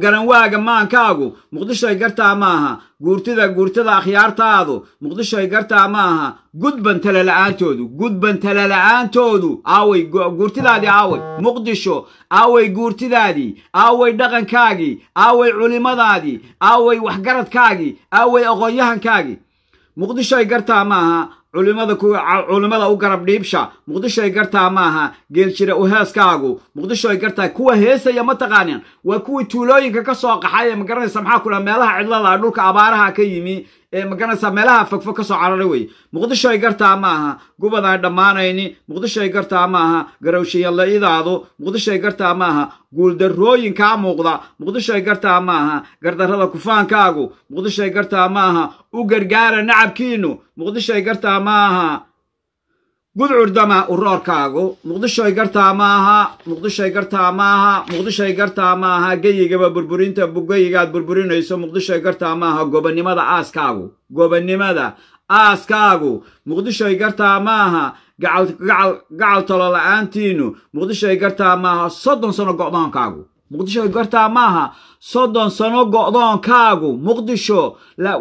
garanwaaga maankaagu muqdishoy gartaa maaha guurtida guurtida akhyaartaadu muqdishoy gartaa maaha gudban talala'aantoodu gudban talala'aantoodu aaway guurtidaadii aaway muqdisho aaway guurtidaadii aaway dhaqankaagii aaway culimmadaadii aaway waxgaradkaagii aaway aqoon muqdishoy gartaa maaha culimada kuwa culimmada u garab dhiibsha muqdishoay gartaa maaha geeljira u heeskaagu muqdishoay gartaa kuwa heesaya ma taqaanaan waa kuwii tuulooyinka ka soo qaxay ee ma garanaysa maxaa ku dhaha meelaha cidladaa dhulka abaaraha ka yimi maganaysaa meelaha fogfog ka soo cararay wey muqdisho ay gartaa maaha aha gubad aan dhammaanayni muqdisho ay gartaa maaha aha garowshiya idaadu muqdisho ay gartaa ma guuldarrooyinkaa muuqda muqdisho ay gartaa maaha gardarrada kufaankaagu muqdisho ay gartaa maaha u gargaara nacabkiinnu muqdisho ay gartaa maaha gudcurdama damaa uroorkaagu muqdishoy gartaa maaha muqdishoy gartaa maaha muqdishoy gartaa maaha geyiigaba burburinta geyigaad burburinayso muqdishoy gartaa maaha gobanimada aaskaagu gobanimada aaskaagu muqdishoy gartaa maaha gacal tolo la'aantiinnu muqdishoy gartaa maaha soddon sano go'doonkaagu muqdishoy gartaa maaha soddon sano go'doonkaagu muqdisho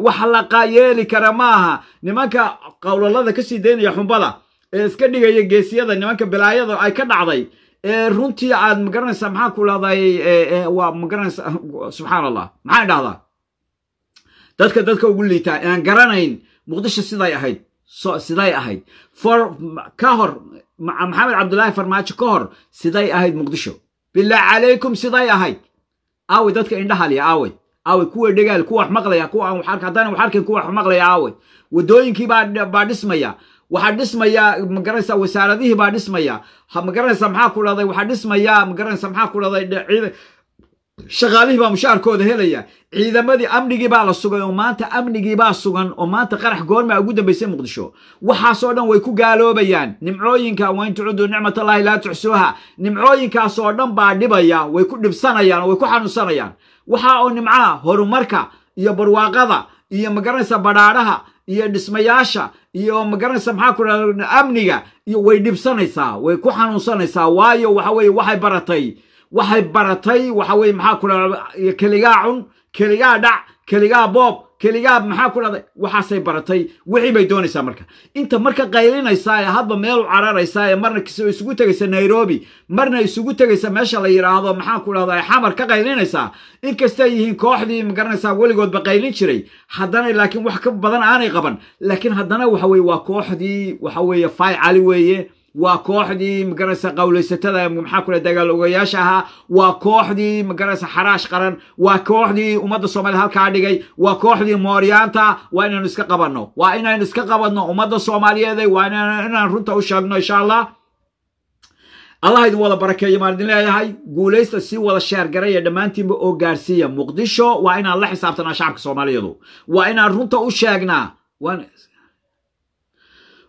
wax laqa yeeli kara maaha nimanka qowlalada ka sii daynaya xumbada ee iska dhigaya geesiyada nimanka bilaayada ay ka dhacday runtii aad magaranaysa maxaan ku lahday waa magaranaysaa subxaan allah maxaan dhahdaa dadka dadka ugu liitaa aan garanayn muqdisho siday ahayd siday ahayd for ka hor maxamed cabdullaahi farmaajo ka hor siday ahayd muqdisho bilaa calaykum siday ahayd aawey dadka indhahalya aawey aawey kuwa dhegaal kuwa wax maqlaya kuwa aan wax ark haddaan wax arkin kuwa wax maqlaya aawey waddooyinkii baa dhismaya waxaa dhismaya magaranaysa wasaaradihii baa dhismaya magaranaysa maxaa ku dhahday waxaa dhismayaa magaranaysa maxaa ku dhahday shaqaalihii baa mushaarkooda helaya ciidamadii amnigii baa la sugay oo maanta amnigii baa sugan oo maanta qarax goorma ugu dambaysay muqdisho waxaasoo dhan way ku gaaloobayaan nimcooyinka waa in tucudu nicmatallaahi laa tuxsuuha nimcooyinkaasoo dhan baa dhibaya way ku dhibsanayaan way ku xanuunsanayaan waxaa oo nimcaa horumarka iyo barwaaqada iyo magaranaysa badhaadhaha iyo dhismayaasha iyo magaranaysa maxaa ku dhahda amniga iyo way dhibsanaysaa way ku xanuunsanaysaa waayo waxa weye waxay baratay waxay baratay waxa weye maxaa ku dhahda keligaa cun keligaa dhac keligaa boob keligaa maxaa ku dhacday waxaasay baratay wixii bay doonaysaa marka inta marka qaylinaysaa ee hadba meel u cararaysaa ee marna isugu tegaysa nairobi marna isugu tegaysa meesha la yidhaahdo maxaa ku dhahdaa xamar ka qaylinaysaa inkastay yihiin kooxdii magaranaysaa weligoodba qaylin jiray haddana laakiin wax ka badan aanay qaban laakiin haddana waxa weye waa kooxdii waxa weeye faay cali weeye waa kooxdii magarasa qawlaysatada maxaa kule dagaalogayaasha ahaa waa kooxdii magarasa xaraash qaran waa kooxdii ummadda soomaliya halkaa dhigay waa kooxdii mooryaanta waa inaynu iska qabanno waa inaan iska qabanno ummadda soomaaliyeed waa inaan runta u sheegno insha allah allah idin wada barakeeyo maan idin leeyahay guulaysta si wada sheergaraya dhammaantiinba oo gaarsiiya muqdisho waa inaan la xisaabtanaa shacabka soomaaliyadu waa inaan runta u sheegnaa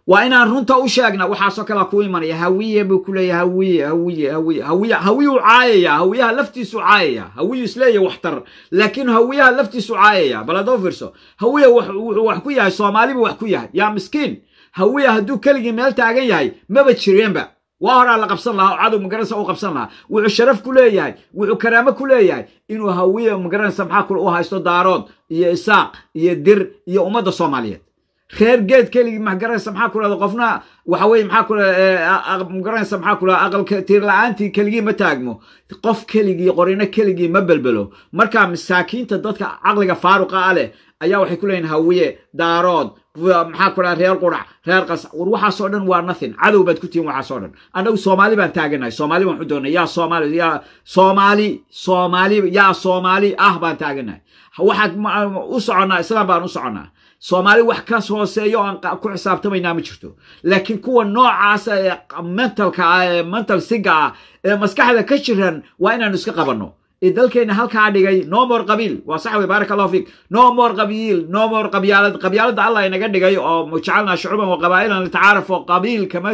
waa inaan runta u sheegna waxaasoo kalea ku imanaya hawiye buu ku leeya hawiye hawiye hawiye hawiye hawiyuu caayaya hawiyaha laftiisu caayaya hawiyu isleeya waxtar laakiin hawiyaha laftiisu caayaya bal adoo fiirso hawiya wuxuu wax ku yahay soomaalibu wax ku yahay yaa miskiin hawiya hadduu keligii meel taagan yahay maba jireenba waa horaa la qabsan lahaa oo cadow magaranaysa u qabsan lahaa wuxuu sharaf ku leeyahay wuxuu karaamo ku leeyahay inuu hawiye magaranaysa maxaa kule u haysto daarood iyo isaaq iyo dir iyo ummadda soomaaliyeed reer geed keligii maxgaranaysa maxaa ku dhahda qofna waxa weye maxaa ku eh, magaranaysa maxaa ku dhaha aqalka tiirla-aantii keligii ma taagmo qof keligii qorino keligii ma belbelo marka masaakiinta dadka caqliga faaruqa a ah leh ayaa waxay ku leeyihin hawiye daarood maxaa ku reer qurac reer qas war waxaasoo dhan waa nothing cadow baad ku tihin waxaasoo dhan annagu soomaali baan taaganahay soomaali baan waxu yaa soomaali yaa soomaali soomaali yaa soomaali ah baan taaganahay waxaad u soconaa islaan baan u soconaa soomaali wax ka hooseeyo aan ku xisaabtamaynaa ma jirto laakiin kuwa noocaas ee mentalka ah, ee mental siga ah ee maskaxda ka jiran waa inaanu iska qabanno dalkeena halkaa dhigay nomor qabiil waa sax wey baarak allahu fiik nomor qabiil nomor qabyaalad qabyaaladda allah inaga dhigay oo jacalnaa shucuuban wa qabaa'ilan litacaaraf oo qabiil kama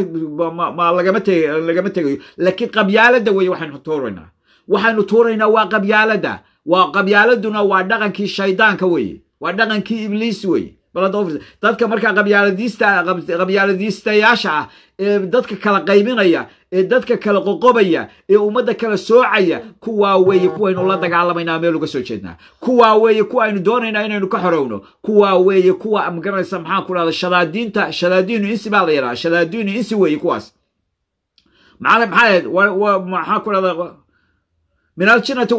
lagama te lagama tegayo laakiin qabyaaladda weeye waxaynu tuuraynaa waxaynu tuuraynaa waa qabyaalada waa qabyaaladuna waa dhaqankii shaydaanka weeye waa dhaqankii ibliis weeye dadka markaa qabyaaladiistayaasha ah ee dadka kala qaybinaya ee dadka kala qoqobaya ee ummadda kala soocaya kuwaa weeye kuwaynu la dagaalamaynaa meel uga soo jeednaa kuwaa weeye kuwa aynu doonaynaa inaynu ka xorowno kuwaa weeye kuwa magaranaysa maxaa ku dhahda shadaadiinta shadaadiinu insi baa la yidhaha shadaadiinu insi weeye kuwaas maxaa maxaa ahayd maxaa ku dhahda min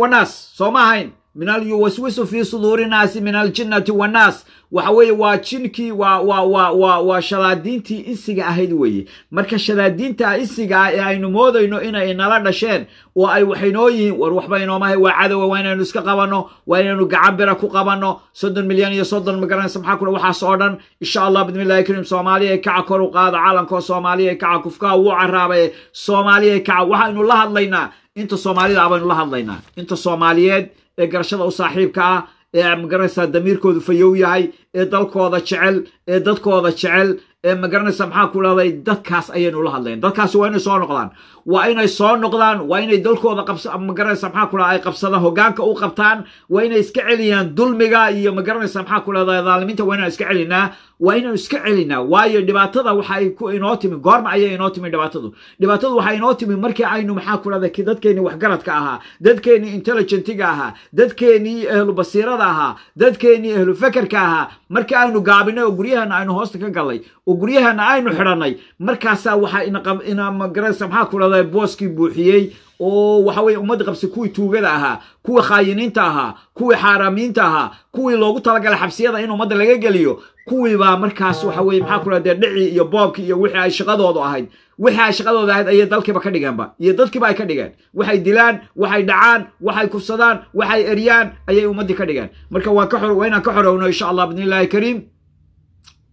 wanaas soo ma ahayn min alyuwaswisu fii suduuri naasi min aljinnati wannaas waxa weeye waa jinkii waa shalaadiintii insiga ahayd weeye marka shalaadiinta insiga ah ee aynu moodayno inay nala dhasheen oo ay waxaynoo yihiin war waxba inoomahay waa cadowa waa inaynu iska qabanno waa inaynu gacanbira ku qabanno soddon milyan iyo soddon magaranaysa maxaa kuna waxaas oo dhan insha allah bidmillahi kariim soomaaliya kaca kor u qaada caalamkoo soomaaliya kaca kufkaa wuu caraabaye soomaaliya kaca waxaynu la hadlaynaa inta soomaalida abaynu la hadlaynaa inta soomaaliyeed ee garashada u saaxiibka ah ee magaraysaa damiirkoodu fayow yahay ee dalkooda jecel ee dadkooda jecel ee magaranaysa maxaa ku dhahday dadkaas ayaynu ula hadlayn dadkaasi waa inay soo noqdaan waa inay soo noqdaan waa inay dalkooda magaraysa maxaa ku ay qabsada hogaanka u qabtaan waa inay iska celiyaan dulmiga iyo magaranaysa maxaa ku leedahay waa inaan iska celinaa waa inaan iska celinaa waayo dhibaatada waxa inoo timi goorma ayay inoo timi dhibaatadu dhibaatadu waxaa inoo timi markii aynu maxaa ku dadkeenii waxgaradka ahaa dadkeenii intelligentiga ahaa dadkeenii ahlu basiirada ahaa dadkeenii ahlu fekerka ahaa markii aynu gaabinay oo guryahana aynu hoosta ka gallay oo guryahana aynu xidhannay markaasaa waxaa ina magaraysa maxaa ku leedahay booskii buuxiyey oo waxa weye ummad qabsi kuwii tuugada ahaa kuwii khaayiniinta ahaa kuwii xaaraamiinta ahaa kuwii loogu talagalay xabsiyada in ummadda laga geliyo kuwiibaa markaas waxa weye maxaa ku dee dhicii iyo boobkii iyo wixii ay shaqadoodu ahayd wixii ay shaqadooda ahayd ayay dalkiiba ka dhigeenba iyo dadkiiba ay ka dhigeen waxay dilaan waxay dhacaan waxay kufsadaan waxay eryaan ayay ummaddii ka dhigeen marka waa ka waa inaan ka xorowno insha allah bidni kariim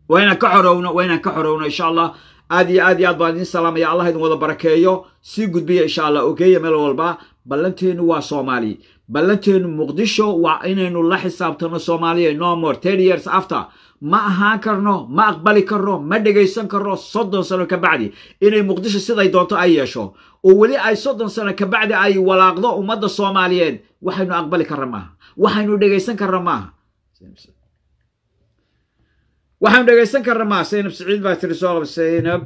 waa inaan ka xorowno waa inaan ka xorowno insha allah aad iyo aad iyo aad baan idin salaamaya allah idin wada barakeeyo sii gudbiya insha allah ogeeya meel walba ballanteennu waa soomaali ballanteennu muqdisho waa inaynu la xisaabtano soomaaliya no more ten years after ma ahaan karno ma aqbali karno ma dhegaysan karno soddon sano kabacdi inay muqdisho siday doonto ay yeesho oo weli ay soddon sano kabacdi ay walaaqdo ummadda soomaaliyeed waxaynu aqbali karra maaha waxaynu dhegaysan karna maaha waxaan dhegaysan karna maa saynab siciid baa tiri soo laba saynab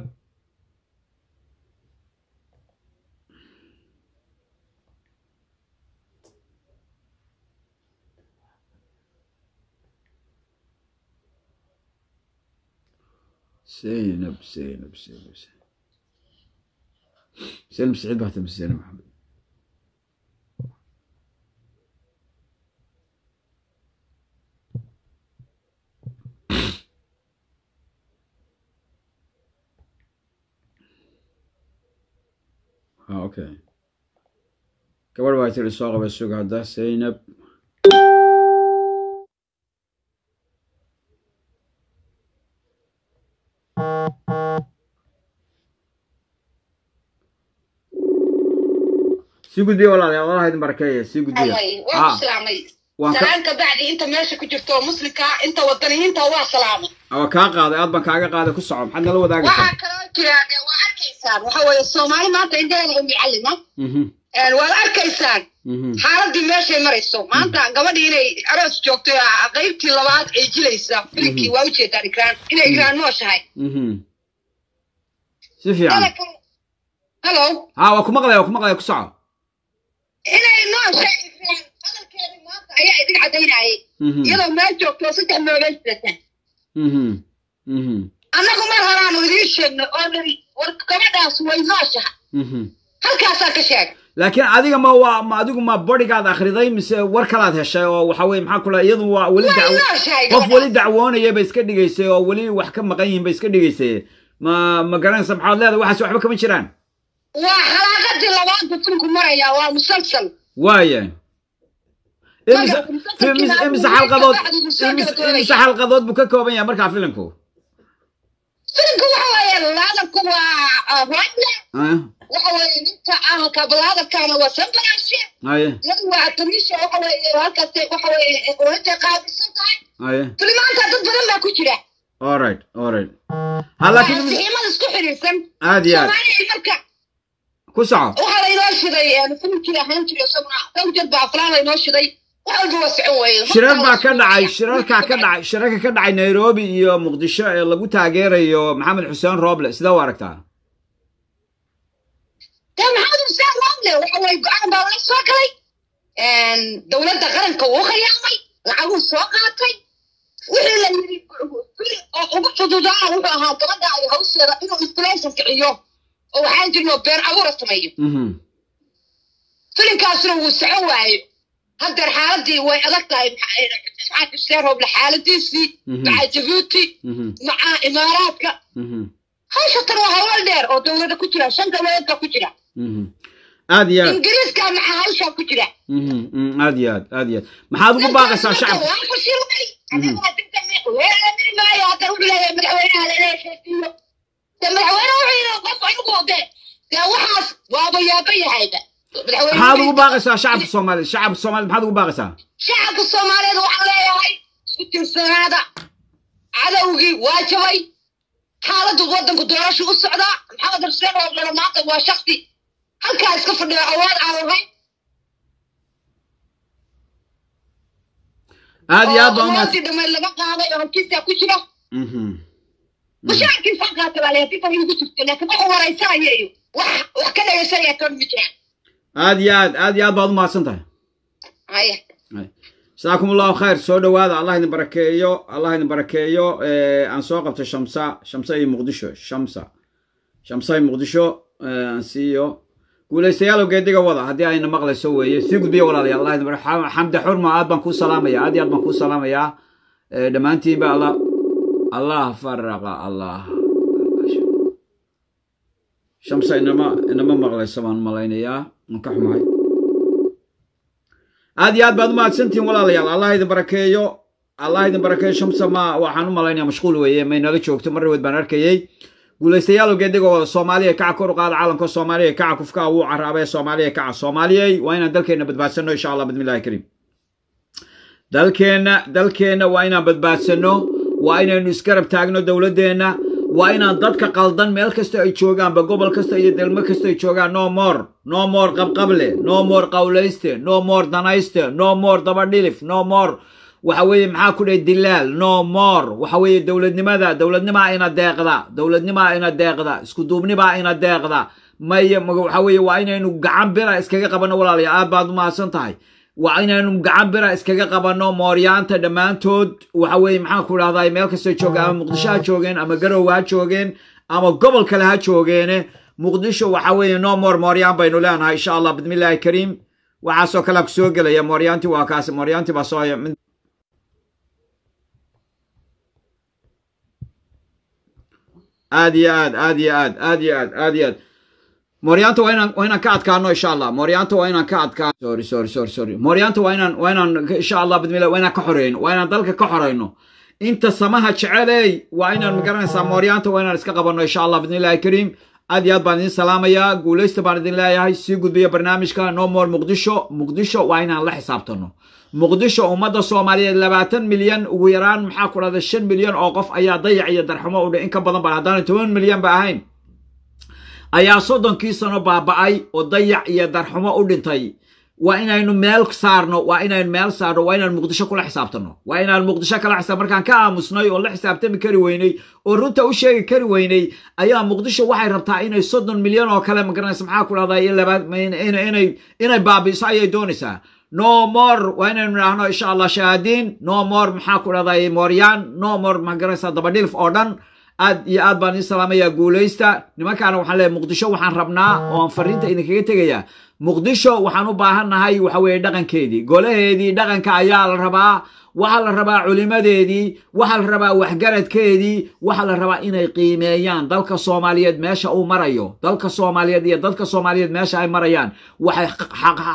saynab saynab saynab saynab saynab siciid baa tiri saynab maxamed Ah, okay gabadh baa tii soo qaba suga hadda saynab sii gudbiya walaalayaal walaha idin barakeeye bacdi inta meesha ku jirto muslimka inta wadaniyiinta waa salaamay kaa qaaday aad baan kaaga qaaday ku soco maxaad nala wadaagaysaa arkaysaan waxa weeye soomaali maanta indheeda u waad arkaysaan xaaladii meeshay marayso mhm. maanta gabadhii inay aroos joogto qaybtii labaad ay jilaysa mhm. filmkii waa ujeedaan ikraan inay mhm. ikraan nooshahay si fiican hello ah, waa ku maqlaya waa ku soco inay nooshahay ikraan hadalkeeda maanta ayaa idin cadaynayay iyadoo meel joogto saddex meelay jirata annagu mar horaanu idiin sheegno oo dhari war gabadhaas way nooshaha mhm. halkaasaa ka sheeg laakiin adiga ma waa ma adigu ma bodigaad akriday mise war kalaad heshay oo waxa weye maxaa kula iyadu waa weli qof weli dacwoonaya bay iska dhigaysay oo weli wax ka maqan yihin bay iska dhigaysay ma ma garanaysa maxaad leedahay waxaas waxba kama jiraan waa xalaaqadii labaad bukunku maraya waa musalsal waaya imise xalqadood imise xalqadood buu ka kooban yahay markaa filinku firka waxa waaye munaadabku waa ah, raadne waxa weeye ninka ahalka balahadabkaana waa sanbaraashe iyadu waa atamisha waxa weeye halkaas waxa weeye oranka qaadisan tahay tilmaanta dad badan baa ku jira alright alright halaakiinsixiimada isku xidhiirsan aad iyo aad soomaaliya marka ku soco waxaa laynoo shiday filmkii ahaan jiray isaguna dhowr jeer baa aflaan laynoo shiday shirar baa ka dhacay shirarkaa ka dhacay shirarka ka dhacay nairobi iyo muqdisho ee lagu taageerayo maxamed xuseen roble sidaa u aragtaa maxamed xuseen roble waxa go-aan baa la soo galay dowladda qaranka wuu khiyaamay lacaguu soo qaatay wixii la yiri oo ugu fududaana wuxuu ahaa gabadha ay hawsheeda inuu installation kiciyo oo waxaan jirno been abuura sameeyo mhm. filinkaasuna wuu socon waaye handeer xaaladii way adag tahay seroble xaaladiisii maxaa mhm. jabuuti mhm. maxaa imaaraadka mhm. hawshatan waa howlo dheer oo dowlada ku jira shan dowladood ku jira aad iyo aad ingiriiska maxaa hawshaa ku jira aad iyo aad aad iyo maxaad ugu baaqaysaa shacabka maayo wuxuu leeyahay madaxweynaha lala dee waxaas waaba yaaba yahayba maxaad ugu baaqaysaa shacabka soomaaliyed shacabka soomaaliyed maxaad ugu baaqaysaa shacabka soomaaliyeed waxaan leeyahay isku cadowgii waa jabay xaaladda waddanku doorasha u socdaa maxamed xuseen oo dhalo maanta waa shaksi halkaa iska fadhiyo awood aan aad iyo aad baan dhameed laga qaaday oo halkiisaa ku jiro mhm. mashacabkiisaa qaata baa leeyahay difa igu jirto laakiin wuxuu waraysanaya iyo wax wax ka dhegeysanaya kan ma jiraan aad iyo aad aad iyo aad baad u mahadsan tahay jasaakum allahu khayr soo dhowaada allah idin barakeeyo allah idin barakeeyo aan soo qabtay shamsa shamsa iyo muqdisho shamsa shamsa iyo muqdisho aan siiyo guulaystayaalow geediga wada haddii ayna maqlayso weeye sii gudbiya walaalayaal allah idin bara xamda xurma aad baan kuu salaamaya aad iyo aad baan kuu salaamayaa dhammaantiinba allah allah faraqa allah shamsa inama inama maqlayso baan malaynayaa an ka xumahay aad iyo aad baad u mahadsantihin walaalayaal allah idin barakeeyo allah idin barakeeyo shamsa ma waxaan u malaynaya mashquul weeye maynala joogto mar baan arkayey guulaystayaal ogeedigoo soomaaliya kaca kor u qaada caalamka soomaaliya kaca kufkaa wuu caraabee soomaaliya kaca soomaaliyay waa inaan dalkeenna badbaadsanno insha allah bismillahi kariim dalkeenna dalkeenna waa inaan badbaadsanno waa inaynu isgarab taagno dowladdeenna waa inaan dadka qaldan meel kasta ay joogaanba gobol kasta iyo delmo kasta ay joogaan no more no more qabqable no more qawlayste no more danayste no more dabadhilif no more waxa weeye maxaa ku dhahay dilaal no more waxa weeye dowladnimada dowladnimaa ina deeqda dowladnimaa ina deeqda iskuduubnibaa ina deeqda may waxa weeye waa inaynu gacan bira iskaga qabanno walaalayaa aad baad u mahadsan tahay waa inaynu gacan bira iskaga qabanno mooryaanta dhammaantood waxaweye maxaan ku dhahday meel kasta jooga ama muqdisho ha joogeen ama garowe ha joogeen ama gobol kale ha joogeene muqdisho waxa weeye no more mooryaan baynu leenahay insha allah bismi illaahi kariim waxaasoo kale ku gelaya mooryaanti waa kaasi mooryaanti baa soo aad iyo aad aad iyo aad aad iyo aad aad iyo aad mooryaanta waa inaan waa ka adkaano insha allah mooryaanta waa inaan ka sorry sorry sorry sorry mooryaanta waa inaan insha allah bidmila waa inaan ka dalka ka xoreyno inta samaha jeceley waa inaan magaranaysaa ah. mooryaanta waa inaan iska qabanno insha allah bidmillahi kariim aad iyo aad baan idin salaamayaa guulaysta baan idin leeyahay sii gudbiya barnaamijka no more muqdisho muqdisho waa inaan la xisaabtano muqdisho ummadda soomaaliyeed labaatan milyan ugu yaraan maxaa ku shan milyan oo qof ayaa dayac iyo darxumo u dha in ka badan baan haddaanu toban milyan ba ahayn ayaa soddonkii sano baaba'ay oo dayac iyo darxumo u dhintay waa inaynu meel saarno waa inaynu meel saarno waa inaan muqdisho kula xisaabtanno waa inaan muqdisho kala xisaab markaan ka aamusnay oo la xisaabtami kari weynay oo runta u sheegi kari weynay ayaa muqdisho waxay rabtaa inay soddon milyan oo kale magaranaysa maxaa ku dhahdaa iyo inay baabiiso ayay doonaysaa no more waa inaynu idhaahno insha allah shahaadiin no more maxaa ku dhahdaa mooryaan no more magaranaysa dabadhilf oo dhan aad iyo aad baan iin salaamayaa guulaysta nimankaana waxaan leeay muqdisho waxaan rabnaa ah. ooaan fariinta idinkaga tegayaa muqdisho waxaan u baahan nahay waxa weeye dhaqankeedii golaheedii dhaqanka ayaa la rabaa waxaa la rabaa culimadeedii waxaa la rabaa waxgaradkeedii waxaa la rabaa inay qiimeeyaan dalka soomaaliyeed meesha uu marayo dalka soomaaliyeed iyo dadka soomaaliyeed meesha ay marayaan waxay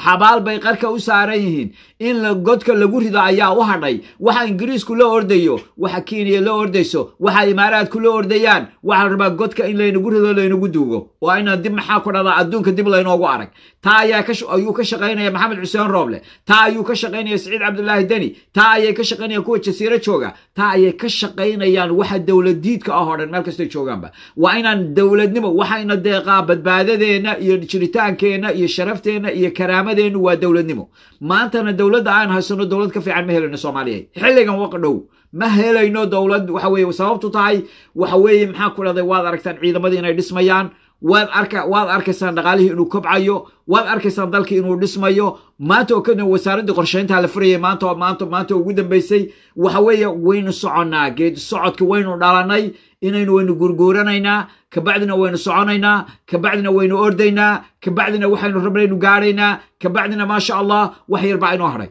xabaal bay qarka u saaran yihiin in godka lagu rido ayaa u hadhay waxa ingiriisku la ordayo waxa kenya la ordayso waxa imaaraadku la ordayaan waxaa la rabaa godka in laynagu rido laynagu duugo waa inaan dib maxaa ku dhada adduunka dib laynoogu arag taa ayuu ka shaqaynaya maxamed xuseen rooble taa ayuu ka shaqaynaya saciid cabdulaahi deni taa ayay ka shaqaynayaan kuwa jasiiro jooga taa ayay ka shaqaynayaan waxa dowladiidka ah oo meel kastay joogaanba waa inaan dowladnimo waxayna deeqaa badbaadadeenna iyo jiritaankeenna iyo sharafteenna iyo karaamadeennu waa dowladnimo maantana dowladda aan haysano dowlad ka fiican ma helayno soomaaliya xilligan waqdhow ma helayno dowlad waxa weye sababtu tahay waxa weeye maxaa ku dhahday waad aragtaan ciidamadii inay dhismayaan waad arka waad arkaysaan dhaqaalihii inuu kobcayo waad arkaysaan dalkii inuu dhismayo maanta oo kadib wasaaraddii qorshayntaa la furayay maanta maanta maanta ugu dambaysay waxa weeye waynu soconnaa geed socodka waynu dhalannay inaynu waynu gurguuranaynaa kabacdina waynu soconaynaa kabacdina waynu ordaynaa kabacdina waxaynu rabnaynu gaadhaynaa kabacdina maasha allah wax yarbaa inoo hadhay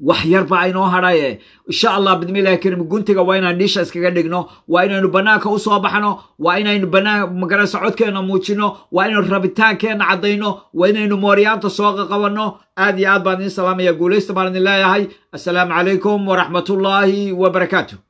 wax yarba aynoo hadhaye insha allah bidmillahi kariim guntiga waa inaan dhiisha iskaga dhigno waa inaynu bannaanka u soo baxno waa inaynu banaan magarayso codkeenna muujino waa inaynu rabitaankeena caddayno waa inaynu mooryaanta soo qabanno aad iyo aad baan idiin salaamaya guulaysta baan idin leeyahay assalaamu calaykum waraxmatullaahi wa wabarakaatu